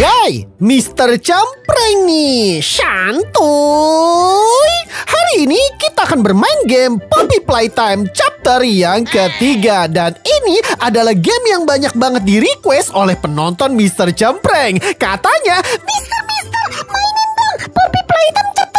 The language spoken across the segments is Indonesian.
Hai, Mister Campreng nih, santuy. Hari ini kita akan bermain game Poppy Playtime chapter yang ketiga dan ini adalah game yang banyak banget di request oleh penonton Mister Campreng. Katanya, Mister Mister mainin dong Poppy Playtime chapter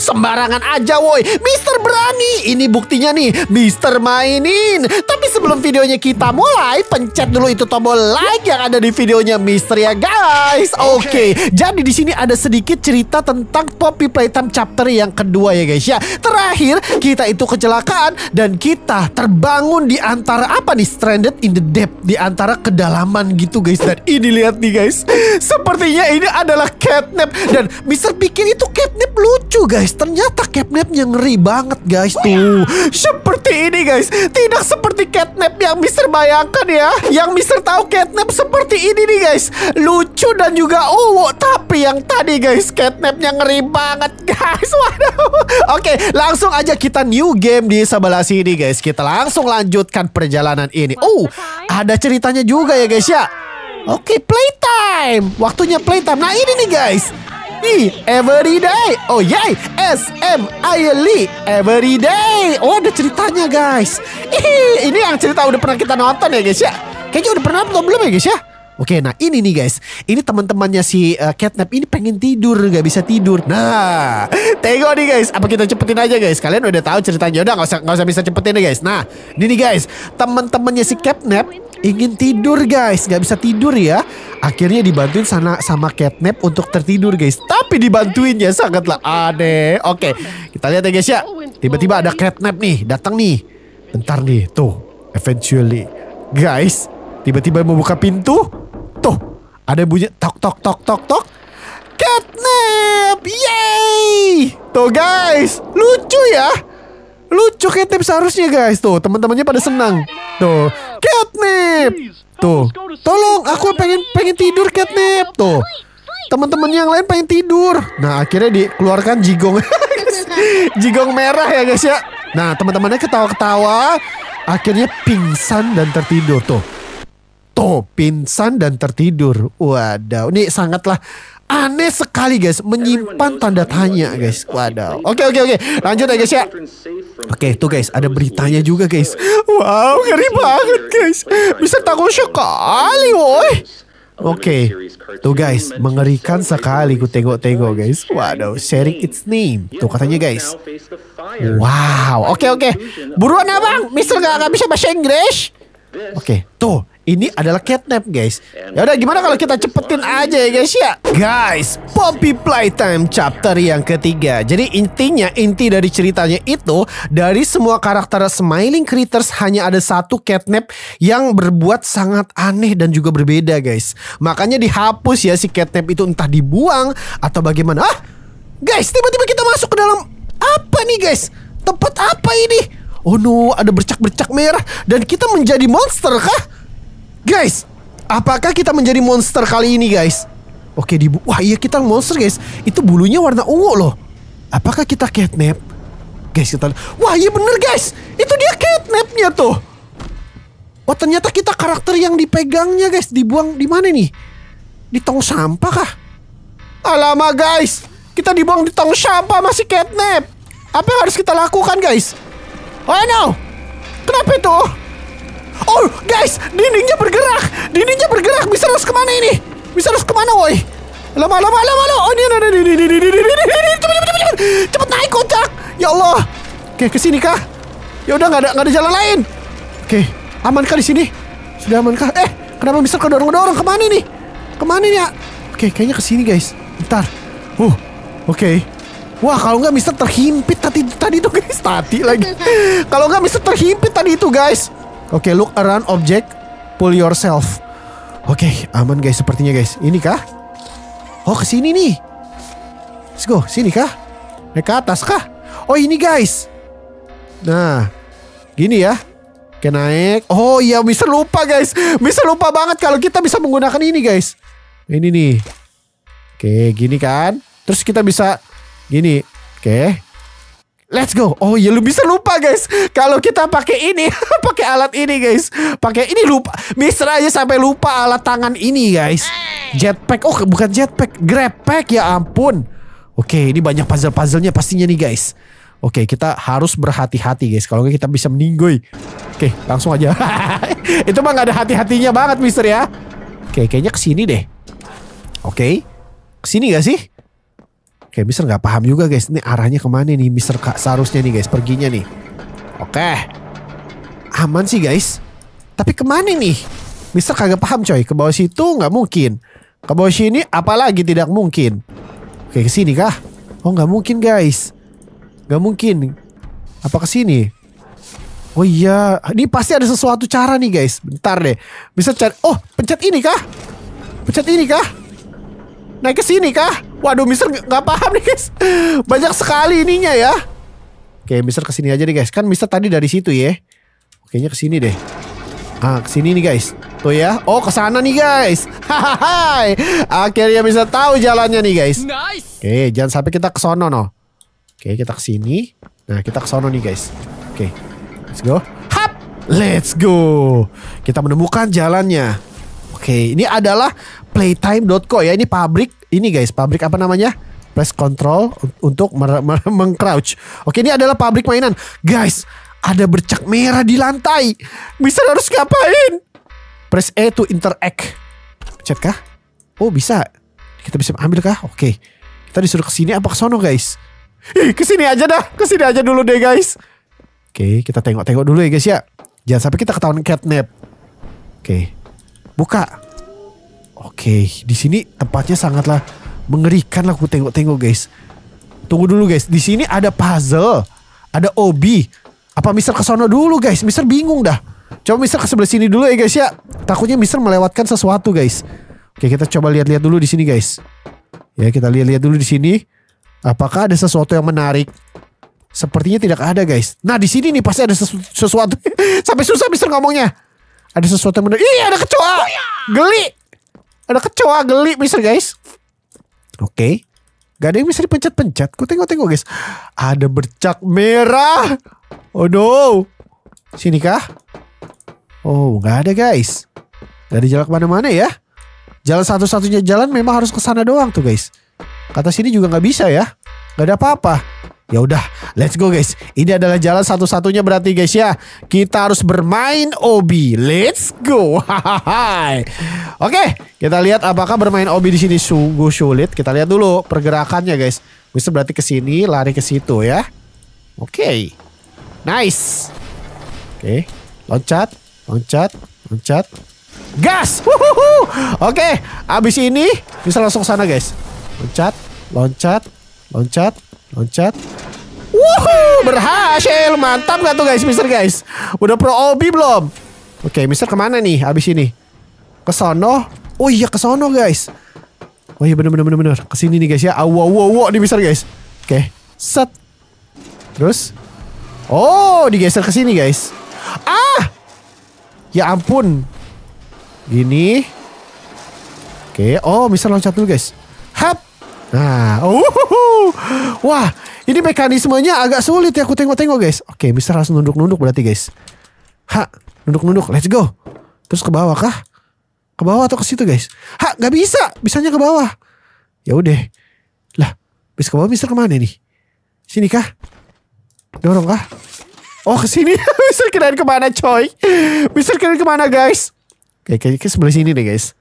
Sembarangan aja woi. Mister berani. Ini buktinya nih. Mister mainin. Tapi sebelum videonya kita mulai, pencet dulu itu tombol like yang ada di videonya Mister ya guys. Oke. Okay. Jadi di sini ada sedikit cerita tentang Poppy Playtime chapter yang kedua ya guys ya. Terakhir kita itu kecelakaan dan kita terbangun di antara apa nih stranded in the depth di antara kedalaman gitu guys dan ini lihat nih guys sepertinya ini adalah catnap dan Mister pikir itu catnap lucu guys guys Ternyata catnapnya ngeri banget guys tuh Seperti ini guys Tidak seperti catnap yang Mister bayangkan ya Yang Mister tahu catnap seperti ini nih guys Lucu dan juga uwo Tapi yang tadi guys catnapnya ngeri banget guys Waduh Oke langsung aja kita new game di sebelah sini guys Kita langsung lanjutkan perjalanan ini Oh ada ceritanya juga ya guys ya Oke playtime Waktunya playtime Nah ini nih guys happy e every day. Oh yay. S M I L E every day. Oh ada ceritanya guys. Ih, ini yang cerita udah pernah kita nonton ya guys ya. Kayaknya udah pernah atau belum ya guys ya? Oke, nah ini nih guys, ini teman-temannya si uh, Catnap ini pengen tidur, gak bisa tidur. Nah, tengok nih guys, apa kita cepetin aja guys? Kalian udah tahu ceritanya, udah gak usah nggak usah bisa cepetin deh guys. Nah, ini nih guys, teman-temannya si Catnap ingin tidur guys, gak bisa tidur ya. Akhirnya dibantuin sana sama Catnap untuk tertidur guys, tapi dibantuinnya sangatlah aneh. Oke, kita lihat ya guys ya. Tiba-tiba ada Catnap nih, datang nih. Bentar nih, tuh, eventually, guys. Tiba-tiba membuka pintu ada bunyi tok tok tok tok tok. Catnip, yay! Tuh guys, lucu ya. Lucu catnip seharusnya guys. Tuh teman-temannya pada senang. Tuh, catnip. Tuh, tolong aku pengen pengen tidur catnip. Tuh, teman teman yang lain pengen tidur. Nah akhirnya dikeluarkan jigong, jigong merah ya guys ya. Nah teman-temannya ketawa-ketawa, akhirnya pingsan dan tertidur tuh jatuh, pingsan dan tertidur. Wadaw, ini sangatlah aneh sekali guys, menyimpan tanda tanya guys. Wadaw. Oke oke oke, lanjut ya guys ya. Oke, okay, tuh guys, ada beritanya juga guys. Wow, ngeri banget guys. Bisa takut sekali, woi. Oke, okay. tuh guys, mengerikan sekali ku tengok-tengok guys. Waduh, sharing its name. Tuh katanya guys. Wow, oke okay, oke. Okay. Buruan abang, Mister nggak nggak bisa bahasa Inggris. Oke, okay. tuh ini adalah catnap guys. Ya udah gimana kalau kita cepetin aja ya guys ya. Guys, Poppy Playtime chapter yang ketiga. Jadi intinya inti dari ceritanya itu dari semua karakter Smiling Critters hanya ada satu catnap yang berbuat sangat aneh dan juga berbeda guys. Makanya dihapus ya si catnap itu entah dibuang atau bagaimana. Ah, guys tiba-tiba kita masuk ke dalam apa nih guys? Tempat apa ini? Oh no, ada bercak-bercak merah dan kita menjadi monster kah? Guys, apakah kita menjadi monster kali ini, guys? Oke, di wah iya kita monster, guys. Itu bulunya warna ungu loh. Apakah kita catnap? Guys, kita Wah, iya bener, guys. Itu dia catnapnya tuh. Oh, ternyata kita karakter yang dipegangnya, guys. Dibuang di mana nih? Di tong sampah kah? Alama, guys. Kita dibuang di tong sampah masih catnap. Apa yang harus kita lakukan, guys? Oh, no. Kenapa itu? Oh, guys, dindingnya bergerak. Dindingnya bergerak. Bisa harus kemana ini? Bisa harus kemana, woi? Lama, lama, lama, lama. Oh, ini, ini, ini, ini, ini, ini, ini, cepet, cepet, cepet, cepet naik kocak. Ya Allah. Oke, ke sini kah? Ya udah, nggak ada, nggak ada jalan lain. Oke, aman kah di sini? Sudah aman kah? Eh, kenapa bisa ke dorong? dorong Kemana ini? Kemana ini ya? Oke, kayaknya ke sini guys. Bentar. Uh, oke. Wah kalau nggak Mister terhimpit tadi tadi itu guys tadi lagi. kalau nggak Mister terhimpit tadi itu guys. Oke, okay, look around object, pull yourself. Oke, okay, aman guys sepertinya guys. Ini kah? Oh, ke sini nih. Let's go. Sini kah? Naik ke atas kah? Oh, ini guys. Nah, gini ya. Oke naik. Oh iya, bisa lupa guys. Bisa lupa banget kalau kita bisa menggunakan ini guys. Ini nih. Oke, gini kan. Terus kita bisa gini. Oke. Let's go. Oh iya lu bisa lupa guys. Kalau kita pakai ini, pakai alat ini guys. Pakai ini lupa. Mister aja sampai lupa alat tangan ini guys. Jetpack. Oh bukan jetpack, grab pack ya ampun. Oke, ini banyak puzzle-puzzlenya pastinya nih guys. Oke, kita harus berhati-hati guys. Kalau nggak kita bisa meninggoy. Oke, langsung aja. Itu mah nggak ada hati-hatinya banget Mister ya. Oke, kayaknya kesini deh. Oke. Kesini gak sih? Kayak Mister nggak paham juga guys. Ini arahnya kemana nih Mister kak seharusnya nih guys perginya nih. Oke. Aman sih guys. Tapi kemana nih? Mister kagak paham coy. Ke bawah situ nggak mungkin. Ke bawah sini apalagi tidak mungkin. Oke, ke sini kah? Oh, nggak mungkin guys. Nggak mungkin. Apa ke sini? Oh iya, ini pasti ada sesuatu cara nih guys. Bentar deh. Bisa cari. Oh, pencet ini kah? Pencet ini kah? Naik ke sini kah? Waduh, Mister nggak paham nih guys. Banyak sekali ininya ya. Oke, Mister kesini aja nih, guys. Kan Mister tadi dari situ ya. Kayaknya kesini deh. Ah, kesini nih guys. Tuh ya. Oh, kesana nih guys. Hahaha. Akhirnya Mister tahu jalannya nih guys. Nice. Oke, jangan sampai kita kesono, no. Oke, kita kesini. Nah, kita kesono nih guys. Oke. Let's go. Hap. Let's go. Kita menemukan jalannya. Oke, okay. ini adalah playtime.co ya. Ini pabrik ini guys, pabrik apa namanya? Press control untuk mengcrouch. Oke, okay, ini adalah pabrik mainan. Guys, ada bercak merah di lantai. Bisa harus ngapain? Press E to interact. Pencet kah? Oh, bisa. Kita bisa ambil kah? Oke. Okay. Kita disuruh ke sini apa ke sono, guys? Ih, ke sini aja dah. Ke sini aja dulu deh, guys. Oke, okay, kita tengok-tengok dulu ya, guys ya. Jangan sampai kita ketahuan catnap. Oke. Okay. Buka. Oke, di sini tempatnya sangatlah mengerikan lah aku tengok-tengok guys. Tunggu dulu guys, di sini ada puzzle, ada obi. Apa Mister ke sana dulu guys? Mister bingung dah. Coba Mister ke sebelah sini dulu ya guys ya. Takutnya Mister melewatkan sesuatu guys. Oke, kita coba lihat-lihat dulu di sini guys. Ya, kita lihat-lihat dulu di sini. Apakah ada sesuatu yang menarik? Sepertinya tidak ada guys. Nah, di sini nih pasti ada sesu sesuatu. Sampai susah Mister ngomongnya. Ada sesuatu yang benar. Iya, ada kecoa. Oh, iya. Geli. Ada kecoa geli, mister guys. Oke. Okay. Gak ada yang bisa dipencet-pencet. Ku tengok-tengok guys. Ada bercak merah. Oh no. Sini kah? Oh nggak ada guys. Gak ada jalan kemana-mana ya. Jalan satu-satunya jalan memang harus ke sana doang tuh guys. Kata sini juga nggak bisa ya. Gak ada apa-apa. Ya udah, let's go guys. Ini adalah jalan satu-satunya berarti guys ya. Kita harus bermain obi. Let's go. Oke, kita lihat apakah bermain obi di sini sungguh sulit. Kita lihat dulu pergerakannya guys. Bisa berarti ke sini, lari ke situ ya. Oke. Okay. Nice. Oke, okay. loncat, loncat, loncat. Gas. Oke, okay. abis ini bisa langsung sana guys. Loncat, loncat, loncat. Loncat. Wuhu, berhasil. Mantap gak tuh guys, Mister guys? Udah pro obi belum? Oke, Mister kemana nih abis ini? Ke sono? Oh iya, ke sono guys. Oh iya bener bener bener bener. Kesini nih guys ya. Awo awo awo nih Mister guys. Oke, set. Terus? Oh, digeser ke sini guys. Ah! Ya ampun. Gini. Oke, oh Mister loncat dulu guys. Hap. Nah, uh. wah, ini mekanismenya agak sulit ya aku tengok-tengok guys. Oke, Mister harus nunduk-nunduk berarti guys. Ha, nunduk-nunduk, let's go. Terus ke bawah kah? Ke bawah atau ke situ guys? Ha, nggak bisa, bisanya ke bawah. Ya udah. Lah, bis ke bawah Mister kemana nih? Sini kah? Dorong kah? Oh ke sini, Mister kirain kemana coy? Mister kirain kemana guys? oke Kayaknya sebelah sini deh guys.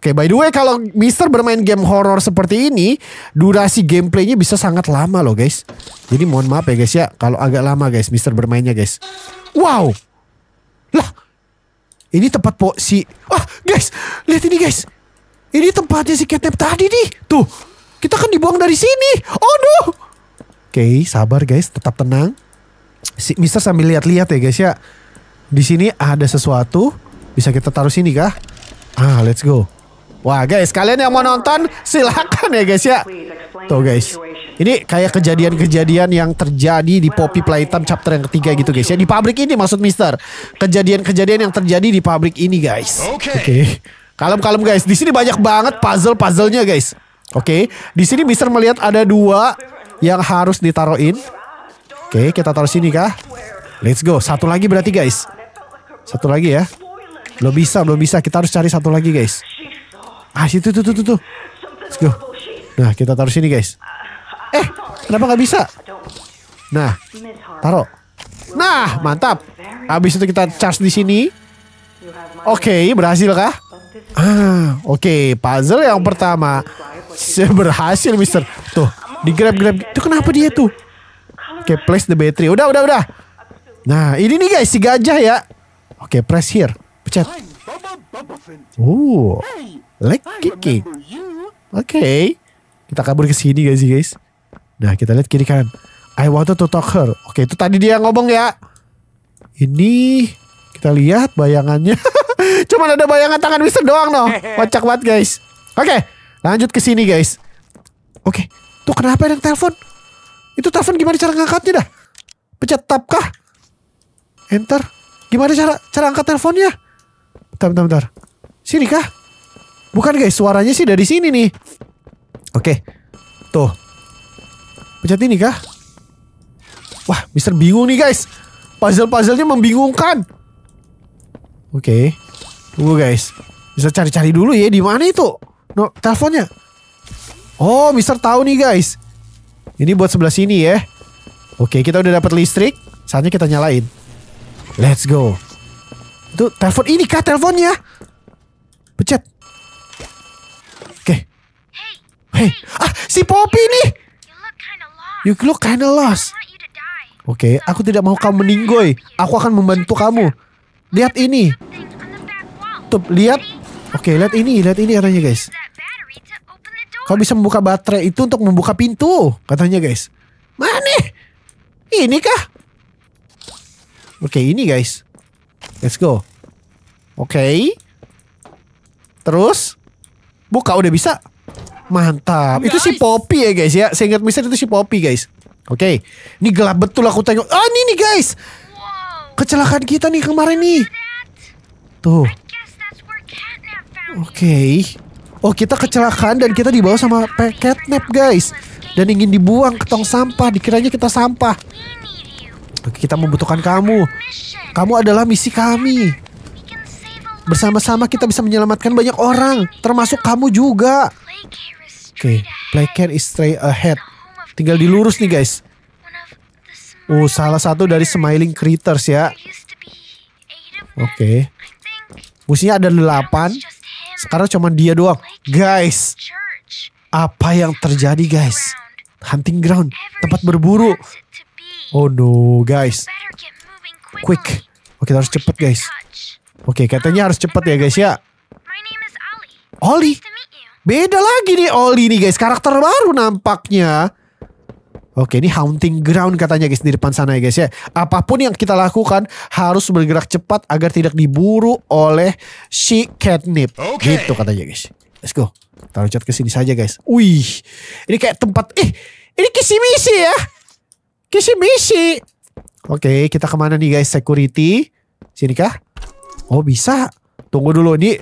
Oke, okay, by the way kalau Mister bermain game horror seperti ini, durasi gameplaynya bisa sangat lama loh guys. Jadi mohon maaf ya guys ya, kalau agak lama guys Mister bermainnya guys. Wow, lah, ini tempat po si, ah guys, lihat ini guys, ini tempatnya si ketep tadi nih, tuh, kita kan dibuang dari sini. Oh no. Oke, okay, sabar guys, tetap tenang. Si Mister sambil lihat-lihat ya guys ya. Di sini ada sesuatu, bisa kita taruh sini kah? Ah, let's go. Wah guys, kalian yang mau nonton silakan ya guys ya. Tuh guys. Ini kayak kejadian-kejadian yang terjadi di Poppy Playtime chapter yang ketiga gitu guys ya. Di pabrik ini maksud Mister. Kejadian-kejadian yang terjadi di pabrik ini guys. Oke. Okay. Kalem-kalem guys. Di sini banyak banget puzzle puzzle guys. Oke. Okay. Di sini Mister melihat ada dua yang harus ditaruhin. Oke, okay, kita taruh sini kah? Let's go. Satu lagi berarti guys. Satu lagi ya. Belum bisa, belum bisa. Kita harus cari satu lagi guys. Ah situ tuh tuh tuh tuh. Let's go. Nah kita taruh sini guys. Eh kenapa nggak bisa? Nah taruh. Nah mantap. Abis itu kita charge di sini. Oke okay, berhasil kah? Ah oke okay. puzzle yang pertama berhasil Mister. Tuh di grab grab. Itu kenapa dia tuh? Oke okay, place the battery. Udah udah udah. Nah ini nih guys si gajah ya. Oke okay, press here. pecat Oh. Like Kiki, Oke. Okay. Kita kabur ke sini guys, guys. Nah, kita lihat kiri kanan. I wanted to talk her. Oke, okay, itu tadi dia ngomong ya. Ini kita lihat bayangannya. Cuman ada bayangan tangan Mister doang noh. Kocak banget guys. Oke, okay, lanjut ke sini guys. Oke, okay. tuh kenapa ada yang telepon? Itu telepon gimana cara ngangkatnya dah? Pencet tap kah? Enter. Gimana cara cara angkat teleponnya? Bentar, bentar, bentar. Sini kah? Bukan guys, suaranya sih dari sini nih. Oke. Tuh. Pencet ini kah? Wah, Mister bingung nih guys. Puzzle-puzzlenya membingungkan. Oke. Tunggu guys. Bisa cari-cari dulu ya di mana itu? No, teleponnya. Oh, Mister tahu nih guys. Ini buat sebelah sini ya. Oke, kita udah dapat listrik. Saatnya kita nyalain. Let's go. Itu telepon ini kah teleponnya? Pencet. Hey, ah si Poppy nih. You look kinda lost. Oke, okay, aku tidak mau kamu meninggoy. Aku akan membantu kamu. Lihat ini. Tuh, lihat. Oke, okay, lihat ini, lihat ini katanya guys. Kau bisa membuka baterai itu untuk membuka pintu, katanya guys. Mana? Ini kah? Oke, okay, ini guys. Let's go. Oke. Okay. Terus buka udah bisa. Mantap. Guys. Itu si Poppy ya guys ya. Saya ingat misalnya itu si Poppy guys. Oke. Okay. Ini gelap betul aku tengok. Ah ini nih guys. Kecelakaan kita nih kemarin nih. Tuh. Oke. Okay. Oh kita kecelakaan dan kita dibawa sama catnap guys. Dan ingin dibuang ke tong sampah. Dikiranya kita sampah. Kita membutuhkan kamu. Kamu adalah misi kami. Bersama-sama kita bisa menyelamatkan banyak orang, termasuk kamu juga. Oke, okay. Playcare is straight ahead. Tinggal dilurus nih guys. Oh, salah satu dari Smiling Critters ya. Oke. Okay. Musuhnya ada 8. Sekarang cuma dia doang. Guys. Apa yang terjadi guys? Hunting ground. Tempat berburu. Oh no guys. Quick. Oke oh, okay, harus cepet guys. Oke okay, katanya harus cepet ya guys ya. Oli. Beda lagi nih Oli nih guys, karakter baru nampaknya. Oke, ini hunting ground katanya guys di depan sana ya guys ya. Apapun yang kita lakukan harus bergerak cepat agar tidak diburu oleh si catnip. Okay. Gitu katanya guys. Let's go. Taruh cat ke sini saja guys. Wih. Ini kayak tempat eh ini kisi misi ya. Kisi misi. Oke, kita kemana nih guys? Security. Sini kah? Oh, bisa. Tunggu dulu nih.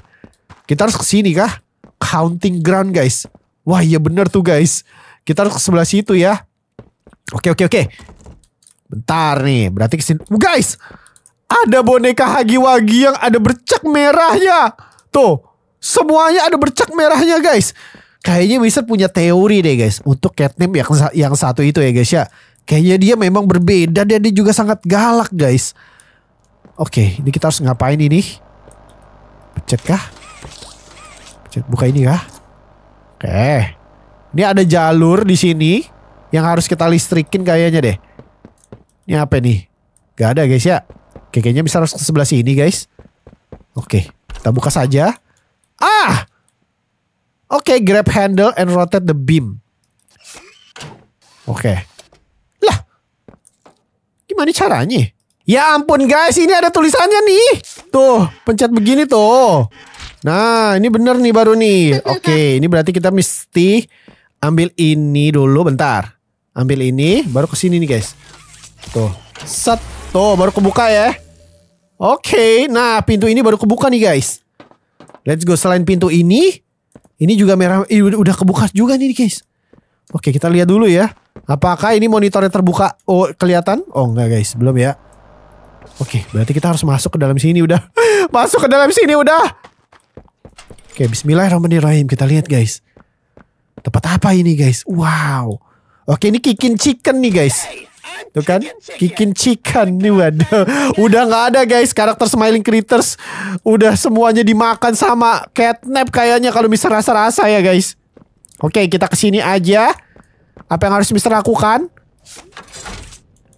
Kita harus ke sini kah? counting ground guys. Wah iya bener tuh guys. Kita harus ke sebelah situ ya. Oke oke oke. Bentar nih. Berarti kesini. Oh, uh, guys. Ada boneka Hagiwagi yang ada bercak merahnya. Tuh. Semuanya ada bercak merahnya guys. Kayaknya Wizard punya teori deh guys. Untuk catnip yang, yang satu itu ya guys ya. Kayaknya dia memang berbeda dan dia juga sangat galak guys. Oke, ini kita harus ngapain ini? Pecet kah? buka ini ya. Oke. Ini ada jalur di sini yang harus kita listrikin kayaknya deh. Ini apa nih? Gak ada guys ya. kayaknya bisa harus ke sebelah sini guys. Oke, kita buka saja. Ah! Oke, okay, grab handle and rotate the beam. Oke. Okay. Lah. Gimana caranya? Ya ampun guys, ini ada tulisannya nih. Tuh, pencet begini tuh. Nah, ini bener nih baru nih. Oke, okay, ini berarti kita mesti ambil ini dulu bentar. Ambil ini, baru ke sini nih guys. Tuh, set. Tuh, baru kebuka ya. Oke, okay, nah pintu ini baru kebuka nih guys. Let's go selain pintu ini, ini juga merah. ini udah kebuka juga nih guys. Oke, kita lihat dulu ya. Apakah ini monitornya terbuka? Oh, kelihatan? Oh, enggak guys, belum ya. Oke, berarti kita harus masuk ke dalam sini udah. masuk ke dalam sini udah. Oke, bismillahirrahmanirrahim. Kita lihat guys. Tempat apa ini guys? Wow. Oke, ini Kikin Chicken nih guys. Tuh kan? Kikin Chicken nih waduh. Udah nggak ada guys karakter Smiling Critters. Udah semuanya dimakan sama catnap kayaknya kalau bisa rasa-rasa ya guys. Oke, kita kesini aja. Apa yang harus Mister lakukan?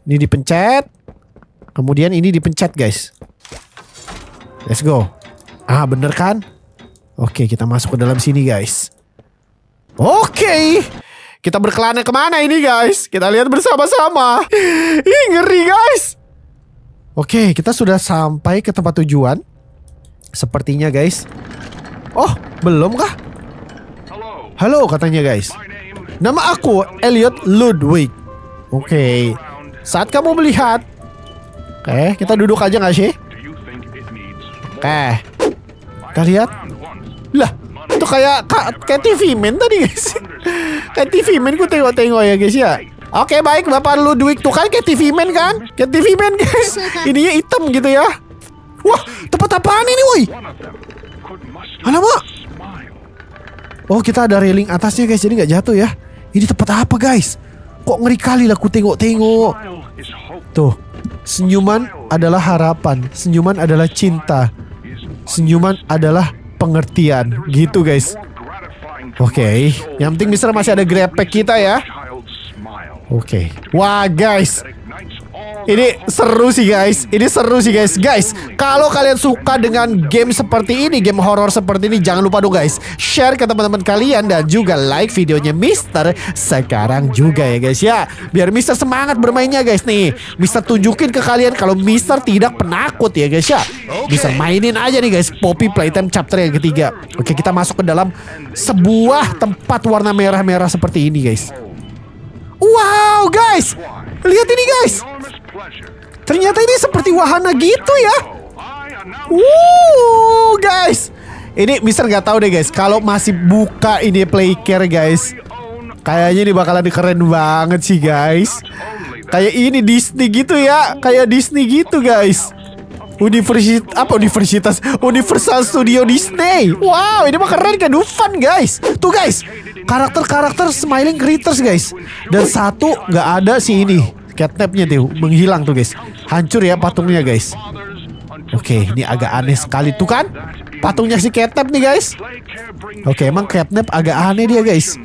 Ini dipencet. Kemudian ini dipencet guys. Let's go. Ah, bener kan? Oke, kita masuk ke dalam sini, guys. Oke. Kita berkelana kemana ini, guys? Kita lihat bersama-sama. Ih, ngeri, guys. Oke, kita sudah sampai ke tempat tujuan. Sepertinya, guys. Oh, belum kah? Halo, katanya, guys. Nama aku Elliot Ludwig. Oke. Saat kamu melihat... Oke, eh, kita duduk aja gak sih? Oke. Eh, kita lihat lah, itu kayak kak, kayak TV men tadi guys. kayak TV Min ku tengok-tengok ya guys ya. Oke baik Bapak lu Ludwig tuh kan kayak TV Man kan? Kayak TV Man guys. ya hitam gitu ya. Wah, tempat apaan ini woi? Alamak. Oh, kita ada railing atasnya guys, jadi nggak jatuh ya. Ini tempat apa guys? Kok ngeri kali lah ku tengok-tengok. Tuh, senyuman adalah harapan, senyuman adalah cinta. Senyuman adalah pengertian gitu guys. Oke, okay. yang penting Mister masih ada grepek kita ya. Oke. Okay. Wah, guys. Ini seru sih guys. Ini seru sih guys. Guys, kalau kalian suka dengan game seperti ini, game horor seperti ini, jangan lupa dong guys, share ke teman-teman kalian dan juga like videonya Mister sekarang juga ya guys ya. Biar Mister semangat bermainnya guys nih. Mister tunjukin ke kalian kalau Mister tidak penakut ya guys ya. Bisa mainin aja nih guys Poppy Playtime chapter yang ketiga. Oke, kita masuk ke dalam sebuah tempat warna merah-merah seperti ini guys. Wow, guys. Lihat ini, guys. Ternyata ini seperti wahana gitu ya. Wuh, guys. Ini Mister nggak tahu deh guys. Kalau masih buka ini play care, guys, kayaknya ini bakalan keren banget sih guys. Kayak ini Disney gitu ya, kayak Disney gitu guys. Universitas apa universitas Universal Studio Disney. Wow, ini mah keren kan fun guys. Tuh guys, karakter-karakter smiling critters guys. Dan satu nggak ada sih ini. Catnapnya tuh menghilang tuh guys. Hancur ya patungnya guys. Oke, ini agak aneh sekali tuh kan? Patungnya si Catnap nih guys. Oke, emang Catnap agak aneh dia guys.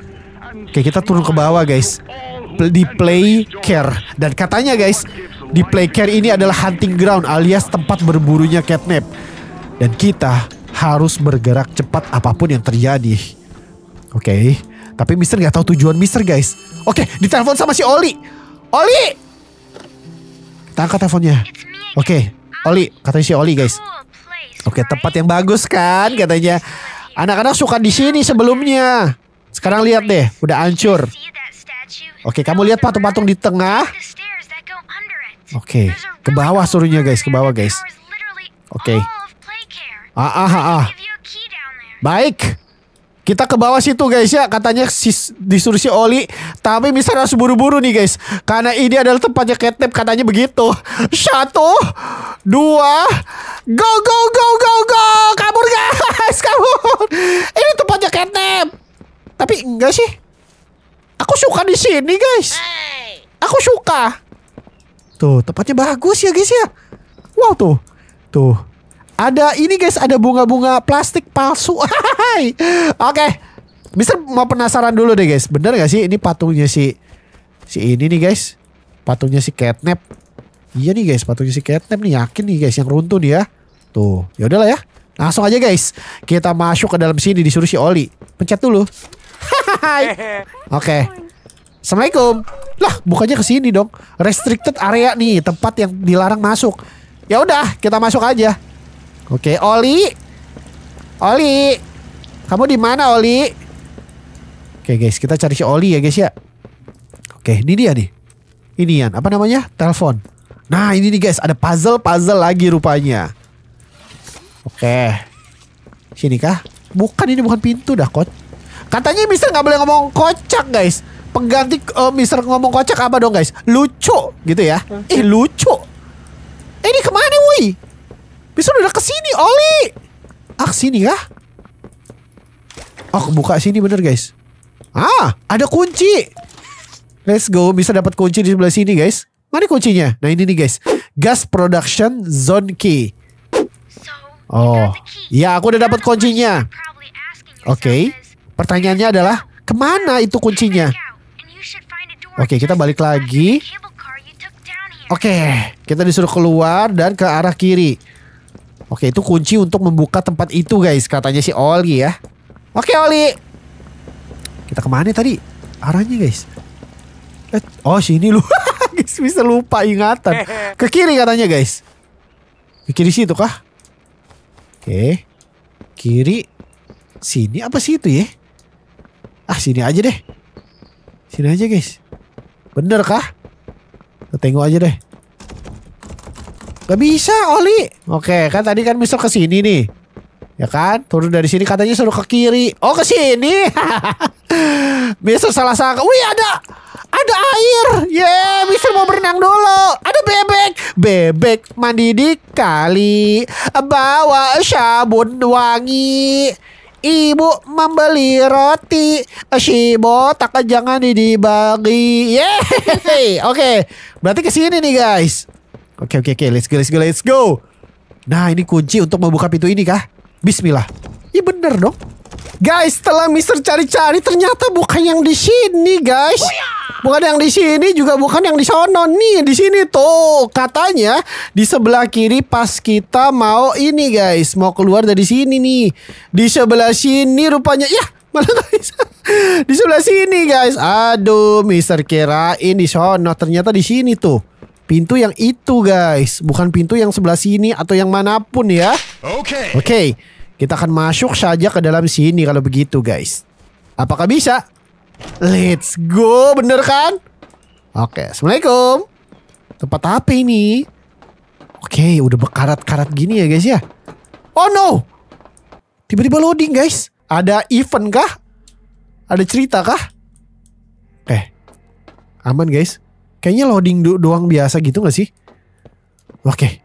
Oke, kita turun ke bawah guys. Di play care dan katanya guys di playcare ini adalah hunting ground alias tempat berburunya catnap. Dan kita harus bergerak cepat apapun yang terjadi. Oke, okay. tapi Mister nggak tahu tujuan Mister guys. Oke, okay, ditelepon sama si Oli. Oli! Kita angkat teleponnya. Oke, okay. Oli, katanya si Oli guys. Oke, okay, tempat yang bagus kan katanya. Anak-anak suka di sini sebelumnya. Sekarang lihat deh, udah hancur. Oke, kamu lihat patung-patung di tengah. Oke, okay. ke bawah suruhnya guys, ke bawah guys. Oke. Okay. Ah, ah, ah, ah, Baik. Kita ke bawah situ guys ya Katanya disuruh si Oli Tapi misalnya harus buru-buru nih guys Karena ini adalah tempatnya ketep Katanya begitu Satu Dua Go go go go go Kabur guys Kabur Ini tempatnya ketep Tapi enggak sih Aku suka di sini guys Aku suka Tuh, tempatnya bagus ya guys ya. Wow tuh. Tuh. Ada ini guys, ada bunga-bunga plastik palsu. Oke. Okay. Mister mau penasaran dulu deh guys. Bener gak sih ini patungnya si si ini nih guys? Patungnya si catnap. Iya nih guys, patungnya si catnap nih yakin nih guys yang runtuh nih ya. Tuh, yaudah lah ya. Langsung aja guys. Kita masuk ke dalam sini disuruh si Oli. Pencet dulu. Oke. Okay. Assalamualaikum. Lah, bukannya ke sini dong. Restricted area nih, tempat yang dilarang masuk. Ya udah, kita masuk aja. Oke, Oli. Oli. Kamu di mana, Oli? Oke, guys, kita cari si Oli ya, guys ya. Oke, ini dia nih. Ini ya, apa namanya? Telepon. Nah, ini nih guys, ada puzzle-puzzle lagi rupanya. Oke. Sini kah? Bukan, ini bukan pintu dah, Kot. Katanya Mister nggak boleh ngomong kocak, guys pengganti uh, Mister ngomong kocak apa dong guys? Lucu gitu ya. Hmm. ih Eh lucu. Eh ini kemana woi? bisa udah kesini Oli. Ah sini ya Oh ah, buka sini bener guys. Ah ada kunci. Let's go bisa dapat kunci di sebelah sini guys. Mana kuncinya? Nah ini nih guys. Gas production zone key. Oh, ya aku udah dapat kuncinya. Oke, okay. pertanyaannya adalah kemana itu kuncinya? Oke, kita balik lagi. Oke, kita disuruh keluar dan ke arah kiri. Oke, itu kunci untuk membuka tempat itu, guys. Katanya si Oli ya. Oke, Oli. Kita kemana tadi? Arahnya, guys. Eh, oh, sini lu. guys, bisa lupa ingatan. Ke kiri katanya, guys. Ke kiri situ kah? Oke. Kiri. Sini apa sih itu ya? Ah, sini aja deh. Sini aja, guys. Bener kah? Kita tengok aja deh. Gak bisa, Oli. Oke, kan tadi kan misal ke sini nih. Ya kan? Turun dari sini katanya suruh ke kiri. Oh, ke sini. misal salah sangka. Wih, ada ada air. Ye, yeah, Mister mau berenang dulu. Ada bebek. Bebek mandi di kali. Bawa sabun wangi. Ibu membeli roti Si botak jangan dibagi Yeay Oke Berarti ke sini nih guys Oke oke oke Let's go let's go let's go Nah ini kunci untuk membuka pintu ini kah Bismillah Iya bener dong Guys setelah Mister cari-cari Ternyata bukan yang di sini guys ya bukan yang di sini juga bukan yang di sono nih di sini tuh katanya di sebelah kiri pas kita mau ini guys mau keluar dari sini nih di sebelah sini rupanya ya malah di sebelah sini guys aduh Mister kirain ini sono ternyata di sini tuh pintu yang itu guys bukan pintu yang sebelah sini atau yang manapun ya oke okay. oke okay. kita akan masuk saja ke dalam sini kalau begitu guys apakah bisa Let's go, bener kan? Oke, Assalamualaikum. Tempat apa ini? Oke, udah berkarat-karat gini ya guys ya. Oh no! Tiba-tiba loading guys. Ada event kah? Ada cerita kah? Eh, aman guys. Kayaknya loading do doang biasa gitu gak sih? Oke.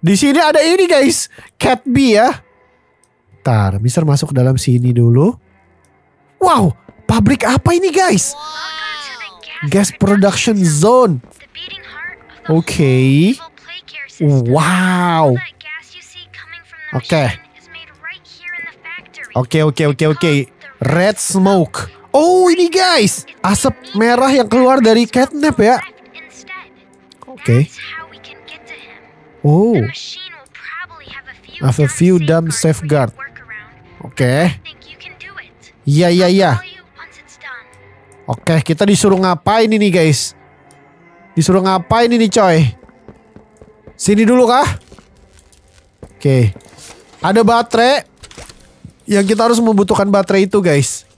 Di sini ada ini guys. Cat B ya. Ntar, Mister masuk ke dalam sini dulu. Wow, Pabrik apa ini guys? Gas production zone. Oke. Wow. Oke. Oke oke oke oke. Red smoke. Oh ini guys, asap merah yang keluar dari catnap ya. Oke. Okay. Oh. Have a few dumb safeguard. Oke. Okay. Iya iya iya. Oke, kita disuruh ngapain ini guys? Disuruh ngapain ini coy? Sini dulu kah? Oke. Ada baterai. Yang kita harus membutuhkan baterai itu guys.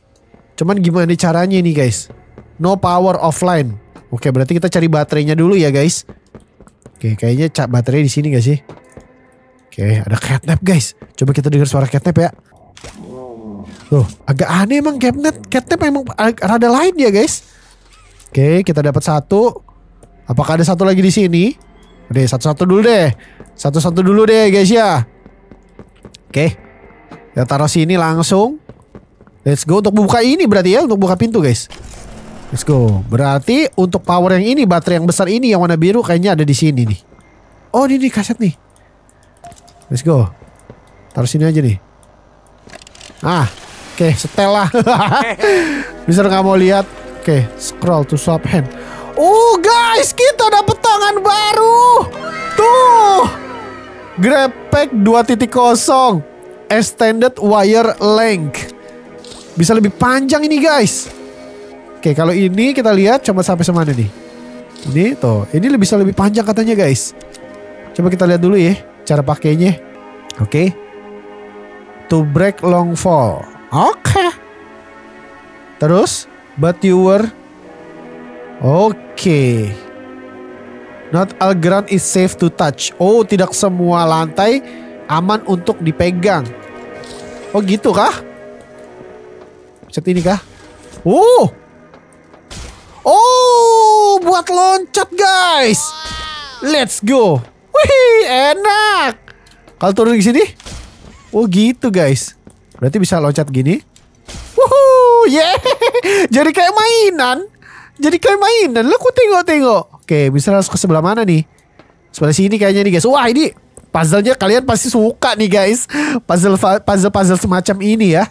Cuman gimana caranya ini guys? No power offline. Oke, berarti kita cari baterainya dulu ya guys. Oke, kayaknya cap baterai di sini gak sih? Oke, ada catnap guys. Coba kita dengar suara catnap ya. Loh, agak aneh emang cabinet. Catnip emang rada lain ya, guys. Oke, kita dapat satu. Apakah ada satu lagi di sini? Deh, satu-satu dulu deh. Satu-satu dulu deh, guys ya. Oke. Ya taruh sini langsung. Let's go untuk buka ini berarti ya, untuk buka pintu, guys. Let's go. Berarti untuk power yang ini, baterai yang besar ini yang warna biru kayaknya ada di sini nih. Oh, ini nih kaset nih. Let's go. Taruh sini aja nih. Ah, Oke, okay, setel lah. Bisa nggak mau lihat? Oke, okay, scroll to swap hand. Oh guys, kita dapet tangan baru. Tuh. Grab pack 2.0 extended wire length. Bisa lebih panjang ini guys. Oke, kalau ini kita lihat coba sampai semana nih. Ini tuh, ini lebih bisa lebih panjang katanya guys. Coba kita lihat dulu ya cara pakainya. Oke. Okay. To break long fall. Oke. Terus, but you were Oke. Not all ground is safe to touch. Oh, tidak semua lantai aman untuk dipegang. Oh, gitu kah? Pencet ini kah? Oh. Oh, buat loncat, guys. Let's go. Wih, enak. Kalau turun di sini? Oh, gitu, guys. Berarti bisa loncat gini. Wuhuu, yeah. Jadi kayak mainan. Jadi kayak mainan. Lu tengok-tengok. Oke, bisa langsung ke sebelah mana nih? Sebelah sini kayaknya nih guys. Wah ini puzzle-nya kalian pasti suka nih guys. Puzzle puzzle semacam ini ya.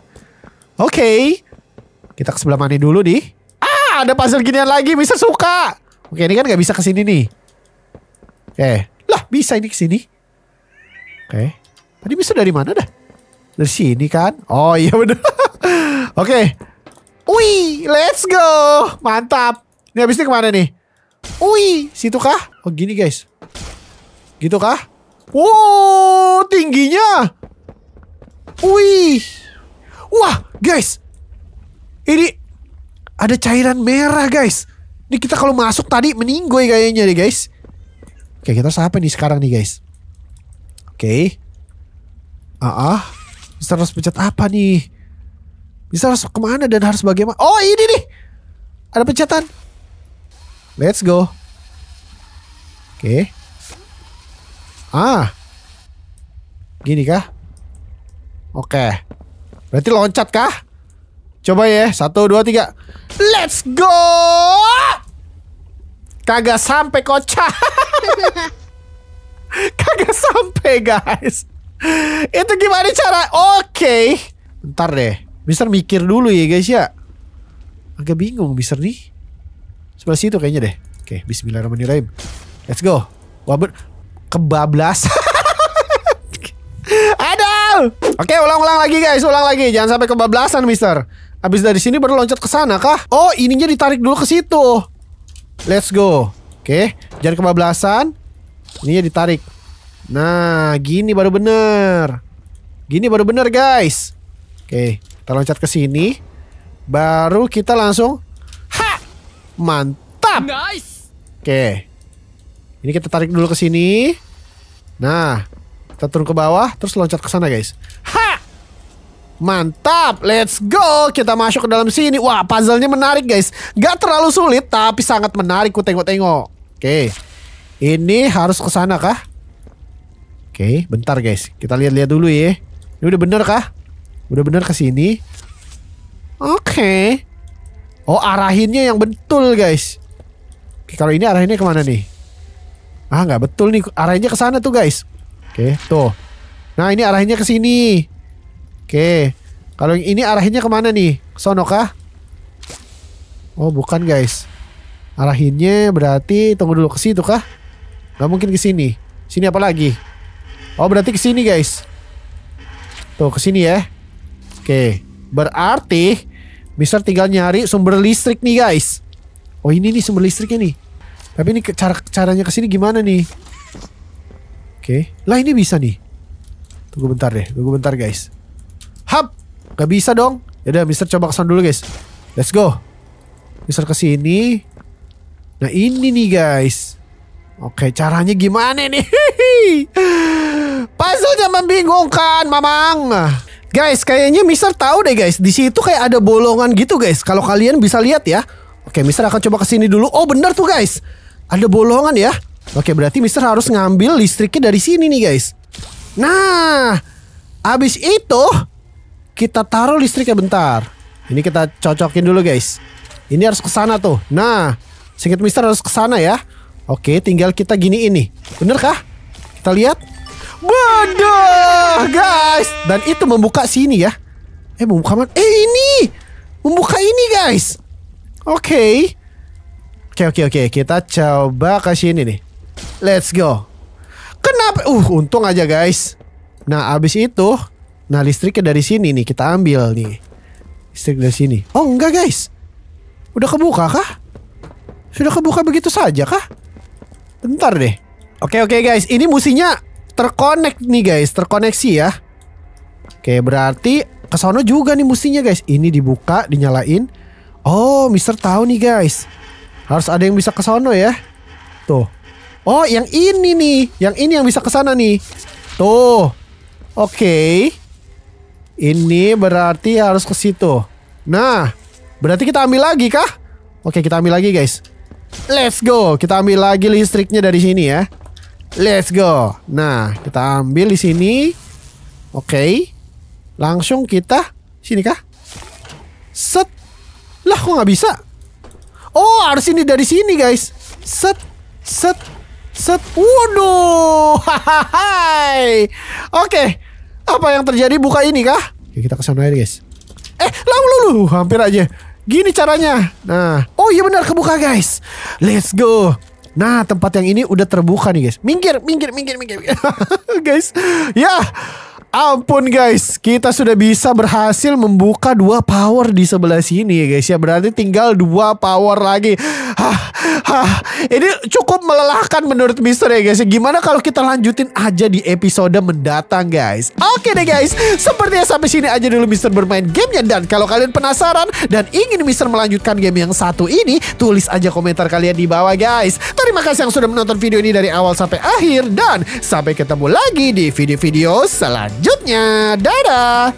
Oke. Kita ke sebelah mana dulu nih? Ah, ada puzzle ginian lagi. Bisa suka. Oke, ini kan nggak bisa ke sini nih. Oke. Lah, bisa ini ke sini. Oke. Tadi bisa dari mana dah? Dari sini kan? Oh iya bener. Oke. okay. Wih, let's go. Mantap. Ini habis ini kemana nih? Wih, situ kah? Oh gini guys. Gitu kah? Wow, tingginya. Wih. Wah, guys. Ini ada cairan merah, guys. Ini kita kalau masuk tadi meninggoy kayaknya nih, guys. Oke, kita harus apa nih sekarang nih, guys? Oke. Okay. Ah, uh -uh. Mister harus pencet apa nih? Mister harus kemana dan harus bagaimana? Oh ini nih, ada pencetan. Let's go. Oke. Okay. Ah, gini kah? Oke. Okay. Berarti loncat kah? Coba ya, satu, dua, tiga. Let's go! Kagak sampai kocak. Kagak sampai guys. Itu gimana cara? Oke. Okay. Bentar deh. Mister mikir dulu ya guys ya. Agak bingung Mister nih. Sebelah situ kayaknya deh. Oke, okay, bismillahirrahmanirrahim. Let's go. Wabut kebablas. Aduh. Oke, okay, ulang-ulang lagi guys, ulang lagi. Jangan sampai kebablasan, Mister. Abis dari sini baru loncat ke sana kah? Oh, ininya ditarik dulu ke situ. Let's go. Oke, okay. jangan kebablasan. Ininya ditarik. Nah, gini baru bener. Gini baru bener, guys. Oke, kita loncat ke sini. Baru kita langsung ha! Mantap. Nice. Oke. Ini kita tarik dulu ke sini. Nah, kita turun ke bawah terus loncat ke sana, guys. Ha! Mantap, let's go. Kita masuk ke dalam sini. Wah, puzzle-nya menarik, guys. Gak terlalu sulit, tapi sangat menarik ku tengok Oke. Ini harus ke sana kah? Oke, okay, bentar guys. Kita lihat-lihat dulu ya. Ini udah bener kah? Udah bener ke sini. Oke. Okay. Oh, arahinnya yang betul, guys. okay, kalau ini arahinnya kemana nih? Ah, nggak betul nih. arahinnya ke sana tuh, guys. Oke, tuh. Nah, ini arahinnya ke sini. Oke. Kalau ini arahinnya kemana nih? Ke sono kah? Oh, bukan, guys. Arahinnya berarti tunggu dulu ke situ kah? Gak mungkin ke sini. Sini apa lagi? Oh berarti kesini guys. Tuh kesini ya. Oke. Berarti Mister tinggal nyari sumber listrik nih guys. Oh ini nih sumber listriknya nih. Tapi ini cara caranya kesini gimana nih? Oke. Lah ini bisa nih. Tunggu bentar deh. Tunggu bentar guys. Hap. Gak bisa dong. Yaudah Mister coba kesan dulu guys. Let's go. Mister kesini. Nah ini nih guys. Oke, caranya gimana nih? Puzzle-nya membingungkan, Mamang. Guys, kayaknya Mister tahu deh guys. Di situ kayak ada bolongan gitu guys. Kalau kalian bisa lihat ya. Oke, Mister akan coba ke sini dulu. Oh, bener tuh guys. Ada bolongan ya. Oke, berarti Mister harus ngambil listriknya dari sini nih guys. Nah, abis itu kita taruh listriknya bentar. Ini kita cocokin dulu guys. Ini harus ke sana tuh. Nah, singkat Mister harus ke sana ya. Oke, tinggal kita gini ini. Bener kah? Kita lihat. Bodoh, guys. Dan itu membuka sini ya. Eh, membuka mana? Eh, ini. Membuka ini, guys. Oke. Oke, oke, oke. Kita coba ke sini nih. Let's go. Kenapa? Uh, untung aja, guys. Nah, abis itu. Nah, listriknya dari sini nih. Kita ambil nih. Listrik dari sini. Oh, enggak, guys. Udah kebuka kah? Sudah kebuka begitu saja kah? Bentar deh. Oke oke guys, ini musinya terkonek nih guys, terkoneksi ya. Oke, berarti ke sono juga nih musinya guys. Ini dibuka, dinyalain. Oh, Mister tahu nih guys. Harus ada yang bisa ke sono ya. Tuh. Oh, yang ini nih, yang ini yang bisa ke sana nih. Tuh. Oke. Okay. Ini berarti harus ke situ. Nah, berarti kita ambil lagi kah? Oke, kita ambil lagi guys. Let's go. Kita ambil lagi listriknya dari sini ya. Let's go. Nah, kita ambil di sini. Oke. Okay. Langsung kita sini kah? Set. Lah, kok nggak bisa? Oh, harus ini dari sini, guys. Set, set, set. Waduh. Hai. Oke. Okay. Apa yang terjadi buka ini kah? Oke, kita ke sana aja, guys. Eh, lalu lu, hampir aja. Gini caranya. Nah, Oh iya benar kebuka guys. Let's go. Nah tempat yang ini udah terbuka nih guys. Minggir, minggir, minggir, minggir. guys. Ya. Yeah. Ampun guys, kita sudah bisa berhasil membuka dua power di sebelah sini ya guys ya. Berarti tinggal dua power lagi. Hah, Ini cukup melelahkan menurut Mister ya guys. Ya. Gimana kalau kita lanjutin aja di episode mendatang guys. Oke deh guys, sepertinya sampai sini aja dulu Mister bermain gamenya. Dan kalau kalian penasaran dan ingin Mister melanjutkan game yang satu ini, tulis aja komentar kalian di bawah guys. Terima kasih yang sudah menonton video ini dari awal sampai akhir. Dan sampai ketemu lagi di video-video selanjutnya selanjutnya. Dadah!